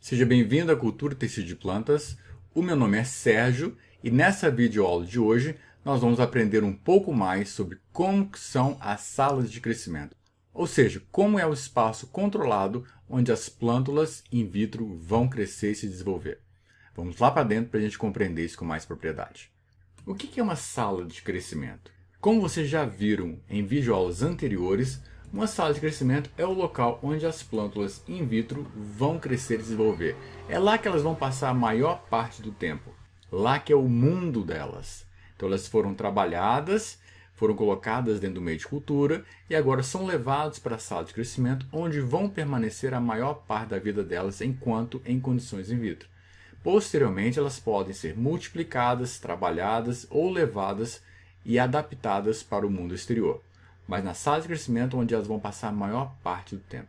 Seja bem-vindo à Cultura Tecido de Plantas. O meu nome é Sérgio e nessa videoaula de hoje nós vamos aprender um pouco mais sobre como são as salas de crescimento, ou seja, como é o espaço controlado onde as plântulas in vitro vão crescer e se desenvolver. Vamos lá para dentro para a gente compreender isso com mais propriedade. O que é uma sala de crescimento? Como vocês já viram em videoaulas anteriores, uma sala de crescimento é o local onde as plântulas in vitro vão crescer e desenvolver. É lá que elas vão passar a maior parte do tempo. Lá que é o mundo delas. Então elas foram trabalhadas, foram colocadas dentro do meio de cultura e agora são levadas para a sala de crescimento, onde vão permanecer a maior parte da vida delas enquanto em condições in vitro. Posteriormente, elas podem ser multiplicadas, trabalhadas ou levadas e adaptadas para o mundo exterior mas na sala de crescimento onde elas vão passar a maior parte do tempo.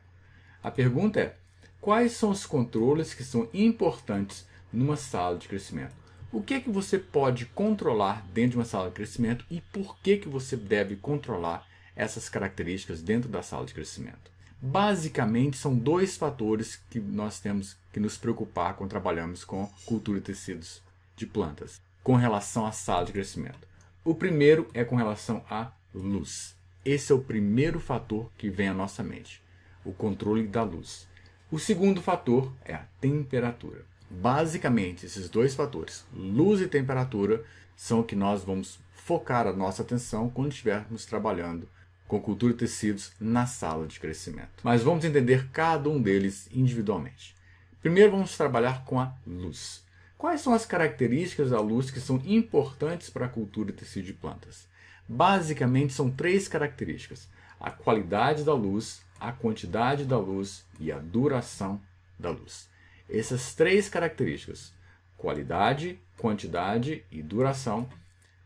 A pergunta é: quais são os controles que são importantes numa sala de crescimento? O que é que você pode controlar dentro de uma sala de crescimento e por que que você deve controlar essas características dentro da sala de crescimento? Basicamente, são dois fatores que nós temos que nos preocupar quando trabalhamos com cultura de tecidos de plantas com relação à sala de crescimento. O primeiro é com relação à luz. Esse é o primeiro fator que vem à nossa mente, o controle da luz. O segundo fator é a temperatura. Basicamente, esses dois fatores, luz e temperatura, são o que nós vamos focar a nossa atenção quando estivermos trabalhando com cultura e tecidos na sala de crescimento. Mas vamos entender cada um deles individualmente. Primeiro, vamos trabalhar com a luz. Quais são as características da luz que são importantes para a cultura e tecido de plantas? Basicamente são três características: a qualidade da luz, a quantidade da luz e a duração da luz. Essas três características, qualidade, quantidade e duração,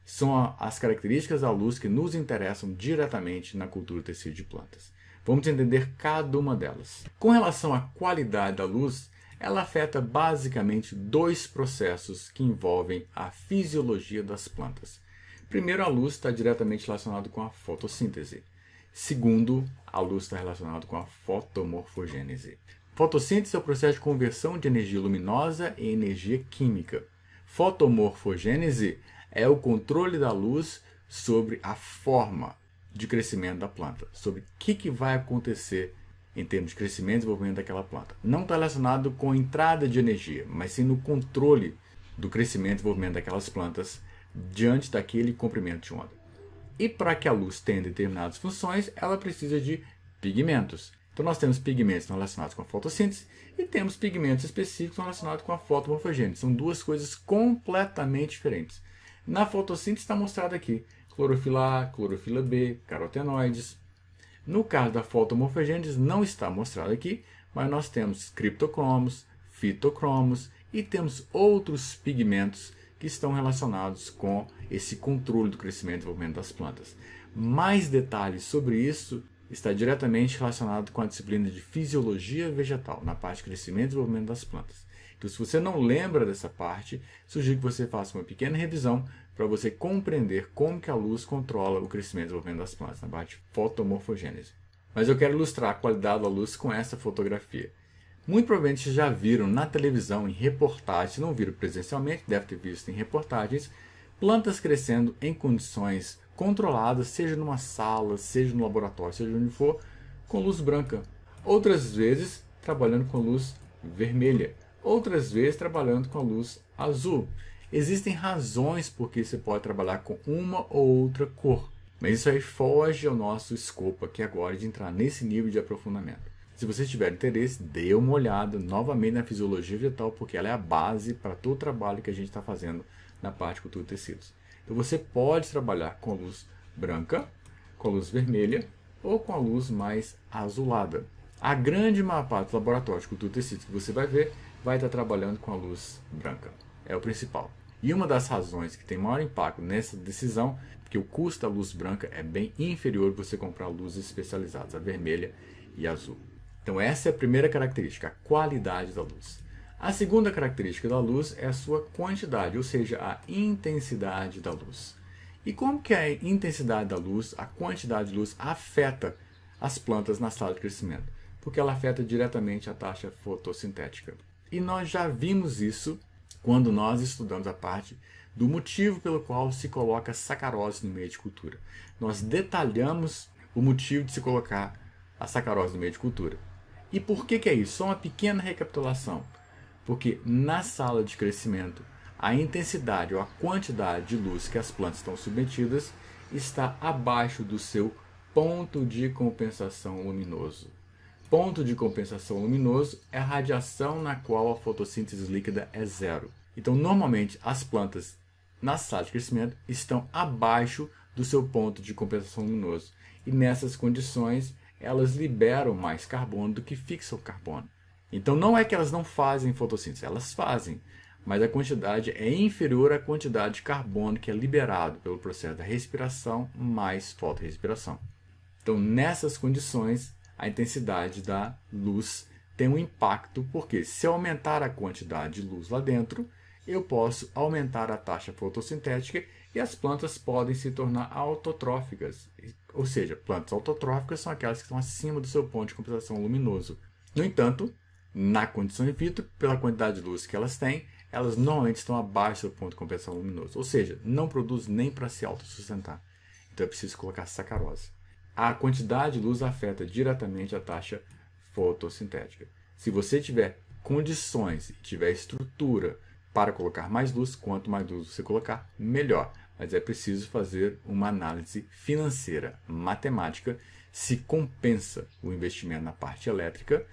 são as características da luz que nos interessam diretamente na cultura do tecido de plantas. Vamos entender cada uma delas. Com relação à qualidade da luz, ela afeta basicamente dois processos que envolvem a fisiologia das plantas. Primeiro, a luz está diretamente relacionada com a fotossíntese. Segundo, a luz está relacionada com a fotomorfogênese. Fotossíntese é o processo de conversão de energia luminosa em energia química. Fotomorfogênese é o controle da luz sobre a forma de crescimento da planta, sobre o que, que vai acontecer em termos de crescimento e desenvolvimento daquela planta. Não está relacionado com a entrada de energia, mas sim no controle do crescimento e desenvolvimento daquelas plantas diante daquele comprimento de onda. E para que a luz tenha determinadas funções, ela precisa de pigmentos. Então nós temos pigmentos relacionados com a fotossíntese e temos pigmentos específicos relacionados com a fotomorfogênese. São duas coisas completamente diferentes. Na fotossíntese está mostrado aqui clorofila A, clorofila B, carotenoides. No caso da fotomorfogênese não está mostrado aqui, mas nós temos criptocromos, fitocromos e temos outros pigmentos que estão relacionados com esse controle do crescimento e desenvolvimento das plantas. Mais detalhes sobre isso está diretamente relacionado com a disciplina de fisiologia vegetal, na parte de crescimento e desenvolvimento das plantas. Então, se você não lembra dessa parte, sugiro que você faça uma pequena revisão para você compreender como que a luz controla o crescimento e desenvolvimento das plantas, na parte de fotomorfogênese. Mas eu quero ilustrar a qualidade da luz com essa fotografia. Muito provavelmente já viram na televisão, em reportagens, não viram presencialmente, deve ter visto em reportagens, plantas crescendo em condições controladas, seja numa sala, seja no laboratório, seja onde for, com luz branca. Outras vezes trabalhando com luz vermelha, outras vezes trabalhando com a luz azul. Existem razões por que você pode trabalhar com uma ou outra cor, mas isso aí foge ao nosso escopo aqui agora de entrar nesse nível de aprofundamento. Se você tiver interesse, dê uma olhada novamente na fisiologia vegetal, porque ela é a base para todo o trabalho que a gente está fazendo na parte de cultura de tecidos. Então você pode trabalhar com a luz branca, com a luz vermelha ou com a luz mais azulada. A grande maior parte do laboratório de cultura de tecidos que você vai ver vai estar tá trabalhando com a luz branca. É o principal. E uma das razões que tem maior impacto nessa decisão é que o custo da luz branca é bem inferior você comprar luzes especializadas, a vermelha e a azul. Então, essa é a primeira característica, a qualidade da luz. A segunda característica da luz é a sua quantidade, ou seja, a intensidade da luz. E como que a intensidade da luz, a quantidade de luz afeta as plantas na sala de crescimento? Porque ela afeta diretamente a taxa fotossintética. E nós já vimos isso quando nós estudamos a parte do motivo pelo qual se coloca sacarose no meio de cultura. Nós detalhamos o motivo de se colocar a sacarose no meio de cultura. E por que, que é isso? Só uma pequena recapitulação. Porque na sala de crescimento, a intensidade ou a quantidade de luz que as plantas estão submetidas está abaixo do seu ponto de compensação luminoso. Ponto de compensação luminoso é a radiação na qual a fotossíntese líquida é zero. Então, normalmente, as plantas na sala de crescimento estão abaixo do seu ponto de compensação luminoso. E nessas condições, elas liberam mais carbono do que fixam carbono. Então não é que elas não fazem fotossíntese, elas fazem, mas a quantidade é inferior à quantidade de carbono que é liberado pelo processo da respiração mais fotorrespiração. Então, nessas condições, a intensidade da luz tem um impacto, porque se eu aumentar a quantidade de luz lá dentro, eu posso aumentar a taxa fotossintética e as plantas podem se tornar autotróficas, ou seja, plantas autotróficas são aquelas que estão acima do seu ponto de compensação luminoso. No entanto, na condição in vitro, pela quantidade de luz que elas têm, elas normalmente estão abaixo do ponto de compensação luminoso, ou seja, não produz nem para se autossustentar. Então é preciso colocar sacarose. A quantidade de luz afeta diretamente a taxa fotossintética. Se você tiver condições e tiver estrutura para colocar mais luz, quanto mais luz você colocar, melhor mas é preciso fazer uma análise financeira, matemática, se compensa o investimento na parte elétrica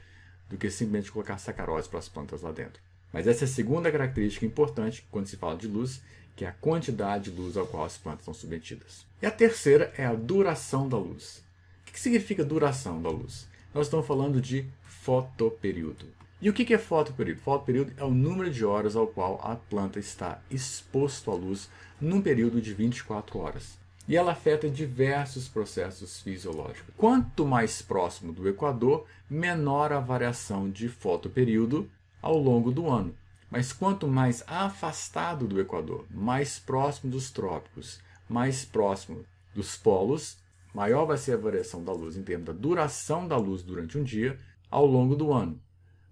do que simplesmente colocar sacarose para as plantas lá dentro. Mas essa é a segunda característica importante quando se fala de luz, que é a quantidade de luz ao qual as plantas são submetidas. E a terceira é a duração da luz. O que significa duração da luz? Nós estamos falando de fotoperíodo. E o que é fotoperíodo? Fotoperíodo é o número de horas ao qual a planta está exposto à luz num período de 24 horas. E ela afeta diversos processos fisiológicos. Quanto mais próximo do equador, menor a variação de fotoperíodo ao longo do ano. Mas quanto mais afastado do equador, mais próximo dos trópicos, mais próximo dos polos, maior vai ser a variação da luz em termos da duração da luz durante um dia ao longo do ano.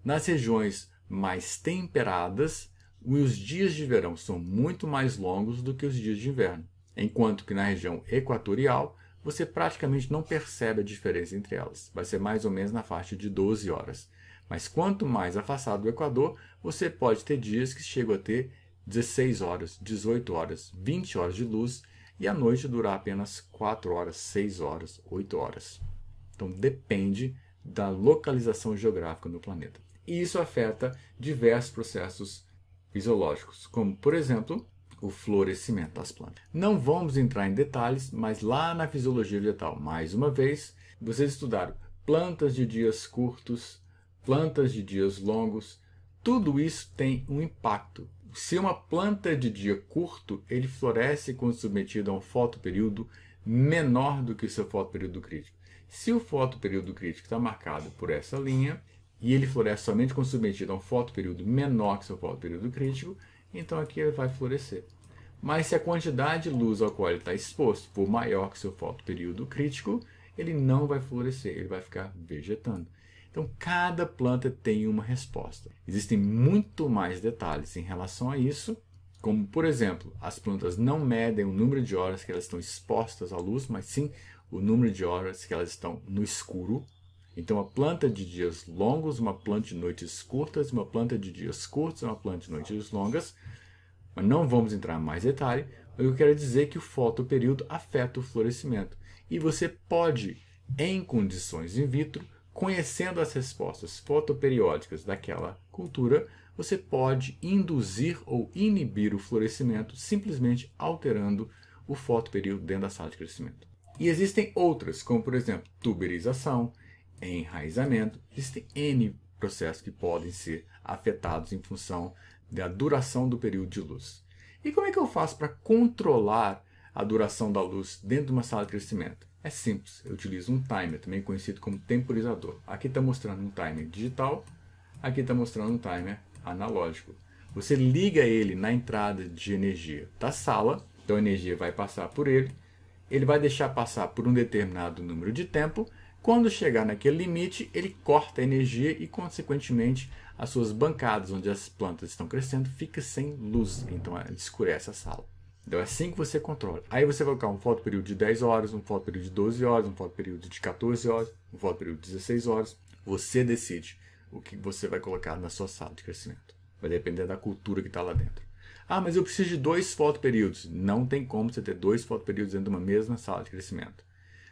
Nas regiões mais temperadas, os dias de verão são muito mais longos do que os dias de inverno, enquanto que na região equatorial você praticamente não percebe a diferença entre elas. Vai ser mais ou menos na faixa de 12 horas. Mas quanto mais afastado do Equador, você pode ter dias que chegam a ter 16 horas, 18 horas, 20 horas de luz e a noite durar apenas 4 horas, 6 horas, 8 horas. Então depende da localização geográfica do planeta e isso afeta diversos processos fisiológicos, como por exemplo o florescimento das plantas. Não vamos entrar em detalhes, mas lá na fisiologia vegetal, mais uma vez, vocês estudaram plantas de dias curtos, plantas de dias longos, tudo isso tem um impacto. Se uma planta de dia curto, ele floresce quando submetido a um fotoperíodo menor do que o seu fotoperíodo crítico. Se o fotoperíodo crítico está marcado por essa linha, e ele floresce somente quando submetido a um fotoperíodo menor que seu fotoperíodo crítico, então aqui ele vai florescer. Mas se a quantidade de luz ao qual ele está exposto for maior que seu fotoperíodo crítico, ele não vai florescer, ele vai ficar vegetando. Então, cada planta tem uma resposta. Existem muito mais detalhes em relação a isso, como, por exemplo, as plantas não medem o número de horas que elas estão expostas à luz, mas sim o número de horas que elas estão no escuro, então, uma planta de dias longos, uma planta de noites curtas, uma planta de dias curtos, uma planta de noites longas. Mas não vamos entrar em mais detalhe. Mas eu quero dizer que o fotoperíodo afeta o florescimento. E você pode, em condições in vitro, conhecendo as respostas fotoperiódicas daquela cultura, você pode induzir ou inibir o florescimento simplesmente alterando o fotoperíodo dentro da sala de crescimento. E existem outras, como por exemplo, tuberização, enraizamento, existem N processos que podem ser afetados em função da duração do período de luz. E como é que eu faço para controlar a duração da luz dentro de uma sala de crescimento? É simples, eu utilizo um timer, também conhecido como temporizador. Aqui está mostrando um timer digital, aqui está mostrando um timer analógico. Você liga ele na entrada de energia da sala, então a energia vai passar por ele, ele vai deixar passar por um determinado número de tempo quando chegar naquele limite, ele corta a energia e, consequentemente, as suas bancadas onde as plantas estão crescendo fica sem luz, então ele escurece a sala. Então é assim que você controla. Aí você vai colocar um fotoperíodo de 10 horas, um fotoperíodo de 12 horas, um fotoperíodo de 14 horas, um fotoperíodo de 16 horas. Você decide o que você vai colocar na sua sala de crescimento. Vai depender da cultura que está lá dentro. Ah, mas eu preciso de dois fotoperíodos. Não tem como você ter dois fotoperíodos dentro de uma mesma sala de crescimento.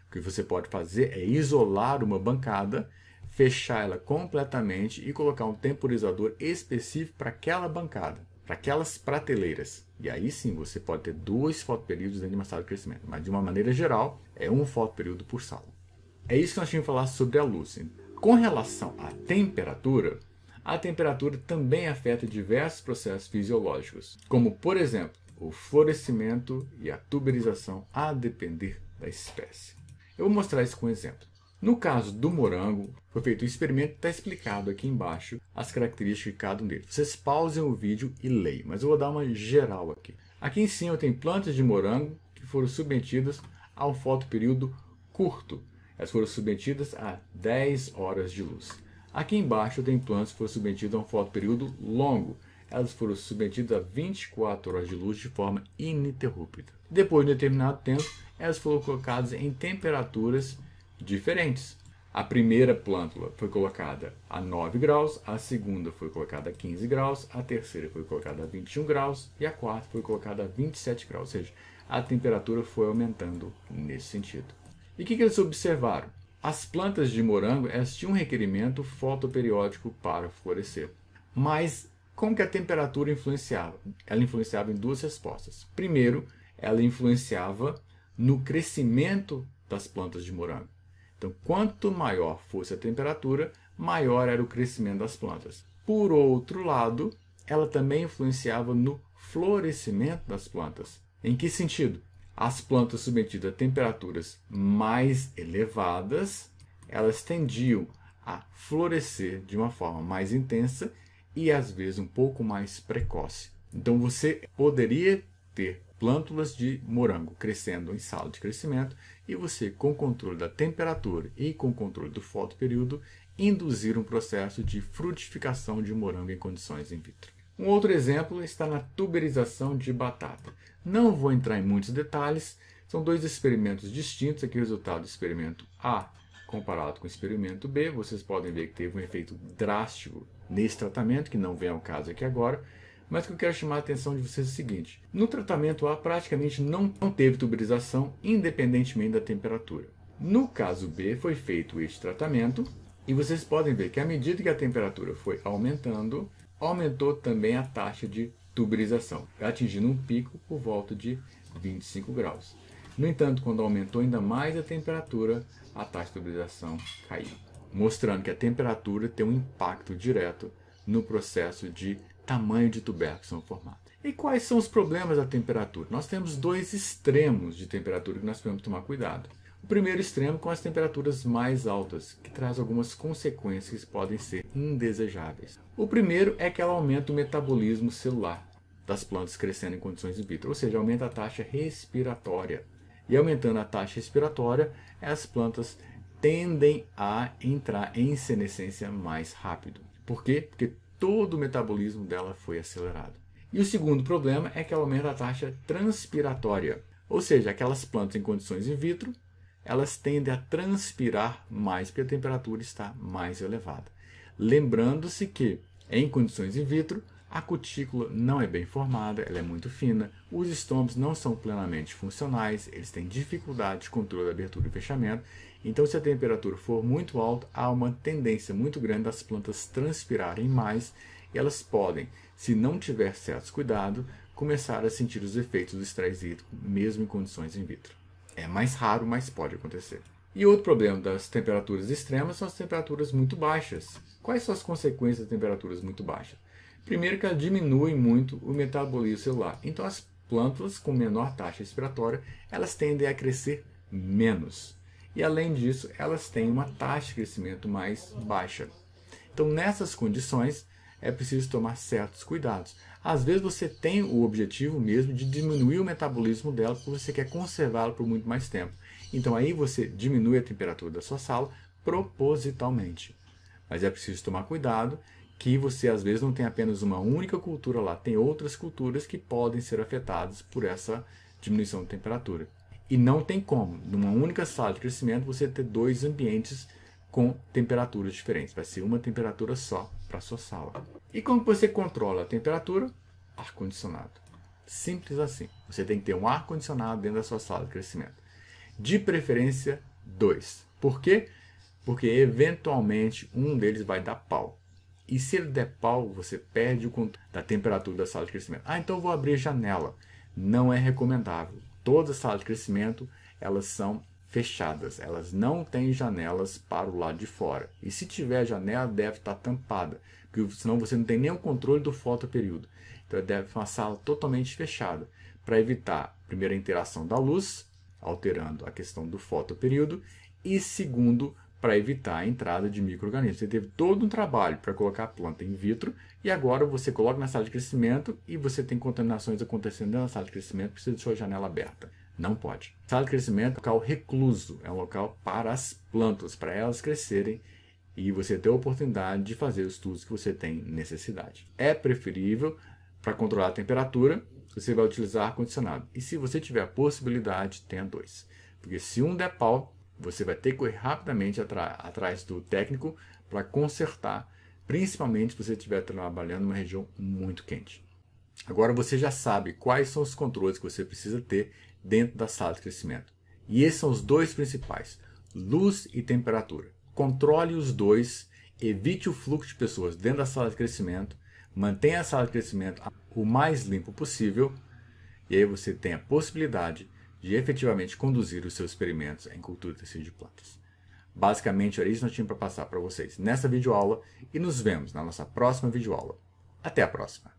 O que você pode fazer é isolar uma bancada, fechar ela completamente e colocar um temporizador específico para aquela bancada, para aquelas prateleiras. E aí sim você pode ter dois fotoperíodos dentro de uma sala de crescimento, mas de uma maneira geral é um fotoperíodo por sala. É isso que nós tínhamos que falar sobre a luz. Com relação à temperatura, a temperatura também afeta diversos processos fisiológicos, como por exemplo o florescimento e a tuberização, a depender da espécie. Eu vou mostrar isso com um exemplo. No caso do morango, foi feito um experimento, está explicado aqui embaixo as características de cada um deles. Vocês pausem o vídeo e leiam, mas eu vou dar uma geral aqui. Aqui em cima tem plantas de morango que foram submetidas a um fotoperíodo curto. Elas foram submetidas a 10 horas de luz. Aqui embaixo tem plantas que foram submetidas a um fotoperíodo longo. Elas foram submetidas a 24 horas de luz de forma ininterrupta. Depois de um determinado tempo, elas é foram colocadas em temperaturas diferentes. A primeira plântula foi colocada a 9 graus, a segunda foi colocada a 15 graus, a terceira foi colocada a 21 graus e a quarta foi colocada a 27 graus, ou seja, a temperatura foi aumentando nesse sentido. E o que, que eles observaram? As plantas de morango elas tinham um requerimento fotoperiódico para florescer. Mas como que a temperatura influenciava? Ela influenciava em duas respostas. Primeiro, ela influenciava no crescimento das plantas de morango. Então, quanto maior fosse a temperatura, maior era o crescimento das plantas. Por outro lado, ela também influenciava no florescimento das plantas. Em que sentido? As plantas submetidas a temperaturas mais elevadas, elas tendiam a florescer de uma forma mais intensa e às vezes um pouco mais precoce. Então você poderia ter plântulas de morango crescendo em sala de crescimento e você, com controle da temperatura e com controle do fotoperíodo, induzir um processo de frutificação de morango em condições in vitro. Um outro exemplo está na tuberização de batata. Não vou entrar em muitos detalhes, são dois experimentos distintos, aqui o resultado do experimento A comparado com o experimento B, vocês podem ver que teve um efeito drástico nesse tratamento, que não vem ao caso aqui agora, mas o que eu quero chamar a atenção de vocês é o seguinte: no tratamento A praticamente não teve tuberização, independentemente da temperatura. No caso B, foi feito este tratamento e vocês podem ver que à medida que a temperatura foi aumentando, aumentou também a taxa de tuberização, atingindo um pico por volta de 25 graus. No entanto, quando aumentou ainda mais a temperatura, a taxa de tuberização caiu, mostrando que a temperatura tem um impacto direto no processo de tamanho de tubérculos são formados. E quais são os problemas da temperatura? Nós temos dois extremos de temperatura que nós que tomar cuidado. O primeiro extremo com as temperaturas mais altas, que traz algumas consequências que podem ser indesejáveis. O primeiro é que ela aumenta o metabolismo celular das plantas crescendo em condições de vitro, ou seja, aumenta a taxa respiratória. E aumentando a taxa respiratória, as plantas tendem a entrar em senescência mais rápido. Por quê? Porque todo o metabolismo dela foi acelerado. E o segundo problema é que ela aumenta a taxa transpiratória, ou seja, aquelas plantas em condições in vitro, elas tendem a transpirar mais porque a temperatura está mais elevada. Lembrando-se que em condições in vitro, a cutícula não é bem formada, ela é muito fina, os estômagos não são plenamente funcionais, eles têm dificuldade de controle da abertura e fechamento, então, se a temperatura for muito alta, há uma tendência muito grande das plantas transpirarem mais e elas podem, se não tiver certo cuidado, começar a sentir os efeitos do estresse hídrico, mesmo em condições in vitro. É mais raro, mas pode acontecer. E outro problema das temperaturas extremas são as temperaturas muito baixas. Quais são as consequências de temperaturas muito baixas? Primeiro que elas diminuem muito o metabolismo celular. Então as plantas com menor taxa respiratória, elas tendem a crescer menos e além disso, elas têm uma taxa de crescimento mais baixa. Então, nessas condições, é preciso tomar certos cuidados. Às vezes você tem o objetivo mesmo de diminuir o metabolismo dela, porque você quer conservá-la por muito mais tempo. Então aí você diminui a temperatura da sua sala propositalmente. Mas é preciso tomar cuidado que você às vezes não tem apenas uma única cultura lá, tem outras culturas que podem ser afetadas por essa diminuição de temperatura. E não tem como, numa única sala de crescimento, você ter dois ambientes com temperaturas diferentes. Vai ser uma temperatura só para sua sala. E como você controla a temperatura? Ar-condicionado. Simples assim. Você tem que ter um ar-condicionado dentro da sua sala de crescimento. De preferência, dois. Por quê? Porque eventualmente um deles vai dar pau. E se ele der pau, você perde o controle da temperatura da sala de crescimento. Ah, então vou abrir a janela. Não é recomendável todas as salas de crescimento elas são fechadas, elas não têm janelas para o lado de fora. E se tiver janela, deve estar tampada, porque senão você não tem nenhum controle do fotoperíodo. Então deve ser uma sala totalmente fechada para evitar primeiro a interação da luz, alterando a questão do fotoperíodo, e segundo, para evitar a entrada de micro-organismos. Você teve todo um trabalho para colocar a planta in vitro e agora você coloca na sala de crescimento e você tem contaminações acontecendo na sala de crescimento, precisa de sua janela aberta. Não pode. Sala de crescimento é um local recluso, é um local para as plantas, para elas crescerem e você ter a oportunidade de fazer os estudos que você tem necessidade. É preferível para controlar a temperatura, você vai utilizar ar-condicionado. E se você tiver a possibilidade, tenha dois. Porque se um der pau, você vai ter que correr rapidamente atrás do técnico para consertar, principalmente se você estiver trabalhando numa região muito quente. Agora você já sabe quais são os controles que você precisa ter dentro da sala de crescimento. E esses são os dois principais: luz e temperatura. Controle os dois, evite o fluxo de pessoas dentro da sala de crescimento, mantenha a sala de crescimento o mais limpo possível, e aí você tem a possibilidade de efetivamente conduzir os seus experimentos em cultura de plantas. Basicamente era isso que nós tínhamos para passar para vocês nessa videoaula e nos vemos na nossa próxima videoaula. Até a próxima!